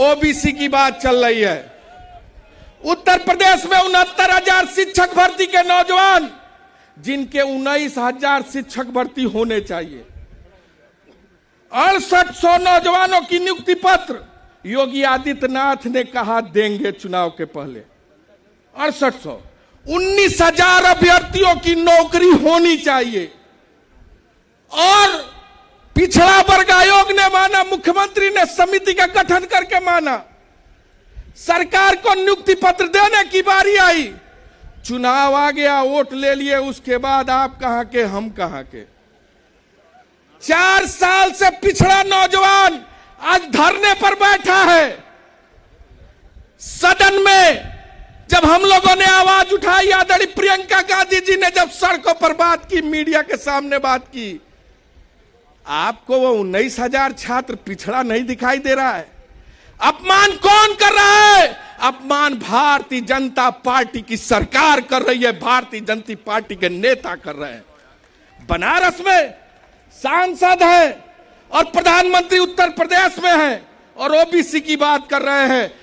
OBC की बात चल रही है उत्तर प्रदेश में उनहत्तर हजार शिक्षक भर्ती के नौजवान जिनके उन्नीस हजार शिक्षक भर्ती होने चाहिए अड़सठ सौ नौजवानों की नियुक्ति पत्र योगी आदित्यनाथ ने कहा देंगे चुनाव के पहले अड़सठ सौ उन्नीस हजार अभ्यर्थियों की नौकरी होनी चाहिए और पिछड़ा ने माना मुख्यमंत्री ने समिति का गठन करके माना सरकार को नियुक्ति पत्र देने की बारी आई चुनाव आ गया वोट ले लिए उसके बाद आप कहा के हम कहा के चार साल से पिछड़ा नौजवान आज धरने पर बैठा है सदन में जब हम लोगों ने आवाज उठाई आदरणीय प्रियंका गांधी जी ने जब सड़कों पर बात की मीडिया के सामने बात की आपको वो उन्नीस हजार छात्र पिछड़ा नहीं दिखाई दे रहा है अपमान कौन कर रहा है अपमान भारतीय जनता पार्टी की सरकार कर रही है भारतीय जनता पार्टी के नेता कर रहे हैं बनारस में सांसद है और प्रधानमंत्री उत्तर प्रदेश में है और ओबीसी की बात कर रहे हैं